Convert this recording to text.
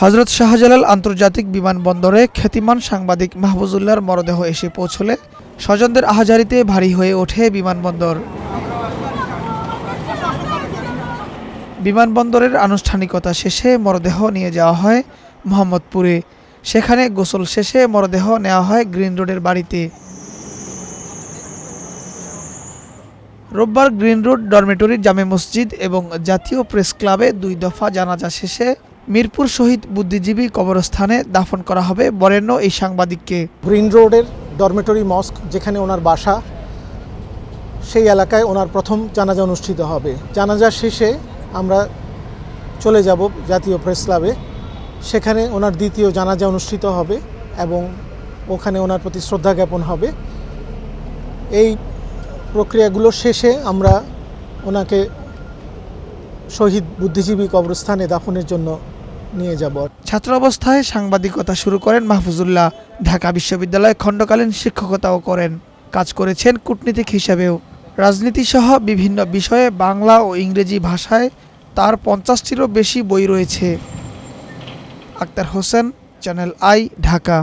হজরত শাহজালাল আন্তর্জাতিক বিমানবন্দরে খ্যাতিমান সাংবাদিক মাহবুজুল্লার মরদেহ এসে পৌঁছলে স্বজনদের আহাজারিতে ভারী হয়ে ওঠে বিমানবন্দর বিমানবন্দরের আনুষ্ঠানিকতা শেষে মরদেহ নিয়ে যাওয়া হয় মোহাম্মদপুরে সেখানে গোসল শেষে মরদেহ নেওয়া হয় গ্রিন রোডের বাড়িতে রোববার গ্রিন রোড ডরমেটরি জামে মসজিদ এবং জাতীয় প্রেস ক্লাবে দুই দফা জানাজা শেষে মিরপুর শহীদ বুদ্ধিজীবী কবরস্থানে দাফন করা হবে বরেণ্য এই সাংবাদিককে গ্রিন রোডের ডরমেটরি মস্ক যেখানে ওনার বাসা সেই এলাকায় ওনার প্রথম জানাজা অনুষ্ঠিত হবে জানাজা শেষে আমরা চলে যাব জাতীয় প্রেস ক্লাবে সেখানে ওনার দ্বিতীয় জানাজা অনুষ্ঠিত হবে এবং ওখানে ওনার প্রতি শ্রদ্ধা জ্ঞাপন হবে এই প্রক্রিয়াগুলো শেষে আমরা ওনাকে শহীদ বুদ্ধিজীবী কবরস্থানে দাফনের জন্য নিয়ে যাব ছাত্র অবস্থায় সাংবাদিকতা শুরু করেন মাহফুজুল্লাহ ঢাকা বিশ্ববিদ্যালয়ে খণ্ডকালীন শিক্ষকতাও করেন কাজ করেছেন কূটনীতিক হিসাবেও রাজনীতিসহ বিভিন্ন বিষয়ে বাংলা ও ইংরেজি ভাষায় তার পঞ্চাশটিরও বেশি বই রয়েছে আক্তার হোসেন চ্যানেল আই ঢাকা